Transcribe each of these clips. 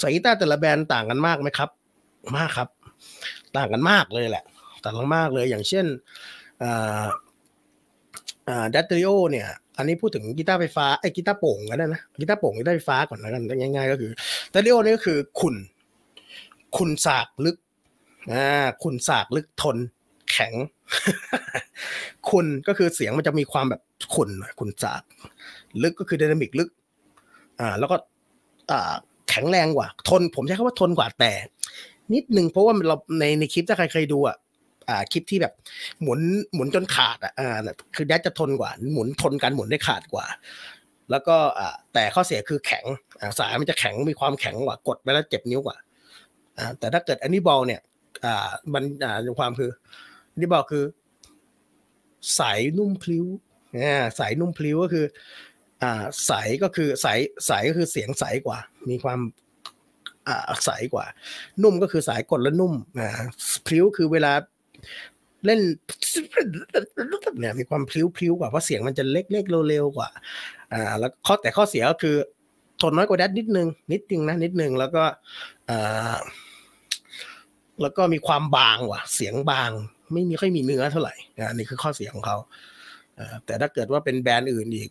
สายกีตาร์แต่ละแบรนด์ต่างกันมากไหมครับ มากครับ ต่างกันมากเลยแหละ ต่างกันมากเลย อย่างเช่นดัตเตอริโอเนี่ย อันนี้พูดถึงกีตาร์ไฟฟ้า ไอ้กีตาร์โป่งก็ได้นะ กีตาร์โป่งกีตาร์ไฟฟ้าก่อนแล้วกัน ง่ายๆก็คือดัตเตอริโอนี่ก็คือขุนขุนสากลึก อ่า ขุนสากลึกทน แข็ง ขุนก็คือเสียงมันจะมีความแบบขุนขุนสาก ลึกก็คือดินามิกลึก อ่า แล้วก็ อ่าแข็งแรงกว่า ทน ผมใช้คำว่าทนกว่าแต่ นิดนึงเพราะว่าเราในในคลิปถ้าใครเคยดูอ่ะคลิปที่แบบหมุนหมุนจนขาดอ่ะคือแดดจะทนกว่า หมุนทนการหมุนได้ขาดกว่า แล้วก็แต่ข้อเสียคือแข็ง สายมันจะแข็งมีความแข็งกว่ากดไปแล้วเจ็บนิ้วกว่าแต่ถ้าเกิดอันนี้บอลเนี่ยมันความคืออันนี้บอลคือสายนุ่มพลิ้ว่สายนุ่มพลิ้วก็คือ่าใสก็คือใสใสก็คือเสียงใสกว่า มีความอ่าใสกว่า นุ่มก็คือสายกดและนุ่มอ่าพลิ้วคือเวลา เล่นเนี่ยมีความพลิ้วพลิ้วกว่าเพราะเสียงมันจะเล็กเล็กเร็วๆกว่า อ่า แล้วข้อแต่ข้อเสียก็คือทนน้อยกว่าแดดนิดนึงนิดนึงนะนิดนึง แล้วก็อ่าแล้วก็มีความบางว่ะเสียงบาง ไม่มีค่อยมีเนื้อเท่าไหร่อ่านี่คือข้อเสียของเขาแต่ถ้าเกิดว่าเป็นแบรนด์อื่นอีก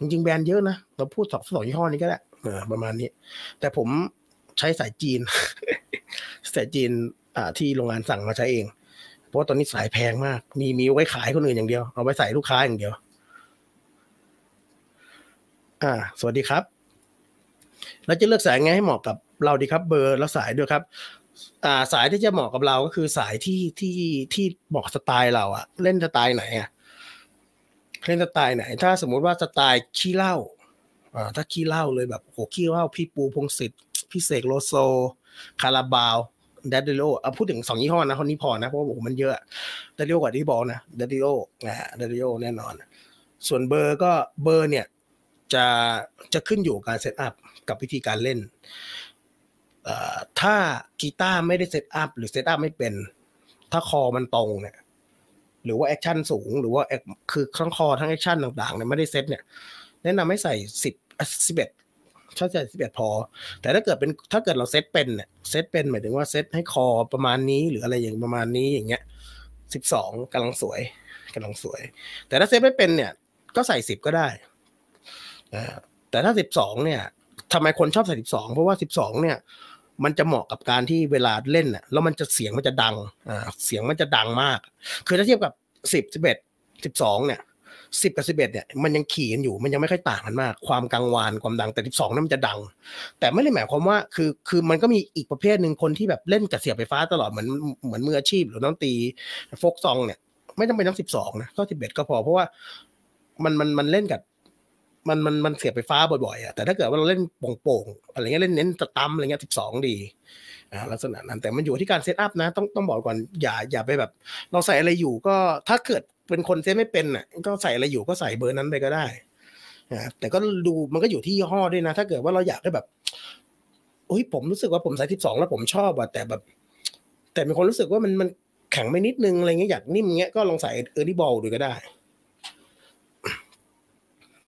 จริงๆแบรนด์เยอะนะเราพูดสองสองยี่ห้อนี้ก็ได้ประมาณนี้ แต่ผมใช้สายจีนสายจีนที่โรงงานสั่งมาใช้เอง เพราะตอนนี้สายแพงมาก มีมีไว้ขายคนอื่นอย่างเดียวเอาไว้ใส่ลูกค้าอย่างเดียว อ่าสวัสดีครับเราจะเลือกสายไงให้เหมาะกับเราดีครับ เบอร์แล้วสายด้วยครับ อ่าสายที่จะเหมาะกับเราก็คือสายที่ที่ที่บอกสไตล์เราอะเล่นสไตล์ไหนอะเล่นสไตล์ไหนถ้าสมมุติว่าสไตล์ขี้เหล้า่าถ้าขี้เหล้าเลยแบบ โอ้ขี้เหล้าพี่ปูพงศิษฐ์พี่เสกโลโซ คาราบาวเดดดิโลอพูดถึงสองยี่ห้อนะคนนี้พอนะเพราะว่ามันเยอะเดดดิโลกว่าที่บอกนะเดดดิโลนะเดดดิโลแน่นอน ส่วนเบอร์ก็เบอร์เนี่ยจะจะขึ้นอยู่การเซตอัพกับวิธีการเล่น ถ้ากีตาร์ไม่ได้เซตอัพ หรือเซตอัพไม่เป็นถ้าคอมันตรงเนี่ยหรือว่าแอคชั่นสูง หรือว่าคือทั้งคอทั้งแอคชั่นต่างๆเนี่ยไม่ได้เซตเนี่ย แนะนำให้ใส่สิบสิบเอ็ดช่ใส่สิบเอ็ดพอ แต่ถ้าเกิดเป็นถ้าเกิดเราเซตเป็นเนี่ยเซตเป็น หมายถึงว่าเซตให้คอประมาณนี้ หรืออะไรอย่างประมาณนี้อย่างเงี้ยสิบสองกำลังสวยกำลังสวย แต่ถ้าเซตไม่เป็นเนี่ย ก็ใส่สิบก็ได้ แต่ถ้าสิบสองเนี่ยทำไมคนชอบใส่สิบสองเพราะว่าสิบสองเนี่ยมันจะเหมาะกับการที่เวลาเล่นน่ะแล้วมันจะเสียงมันจะดังอ่าเสียงมันจะดังมาก คือถ้าเทียบกับสิบสิบเอ็ดสิบสองเนี่ยสิบกับสิบเอ็ดเนี่ยมันยังขี่กันอยู่มันยังไม่ค่อยต่างกันมาก ความกังวานความดังแต่สิบสองนั้นมันจะดัง แต่ไม่ได้หมายความว่าคือ คือมันก็มีอีกประเภทหนึ่งคนที่แบบเล่นกับเสียบไฟฟ้าตลอดเหมือนเหมือนมืออาชีพหรือน้องตีโฟกซองเนี่ย ไม่จำเป็นต้องสิบสองนะก็สิบเอ็ดก็พอเพราะว่า มันมันมันเล่นกับมันมันมันเสียบไฟฟ้าบ่อยๆอ่ะแต่ถ้าเกิดว่าเราเล่นโป่งๆอะไรเงี้ยเล่นเน้นตะตั้มอะไรเงี้ยสิบสองดีนะลักษณะนั้นแต่มันอยู่ที่การเซตอัพนะต้องต้องบอกก่อนอย่าอย่าไปแบบ เราใส่อะไรอยู่ก็ถ้าเกิดเป็นคนเซตไม่เป็นอ่ะก็ใส่อะไรอยู่ก็ใส่เบอร์นั้นไปก็ได้นะแต่ก็ดูมันก็อยู่ที่ยี่ห้อด้วยนะ ถ้าเกิดว่าเราอยากได้แบบโอ้ยผมรู้สึกว่าผมใส่สิบสองแล้วผมชอบอ่ะแต่แบบ แต่เป็นคนรู้สึกว่ามันมันแข็งไม่นิดนึงอะไรเงี้ยอยากนิ่มเงี้ยก็ลองใส่เออร์ดิบอลดูก็ได้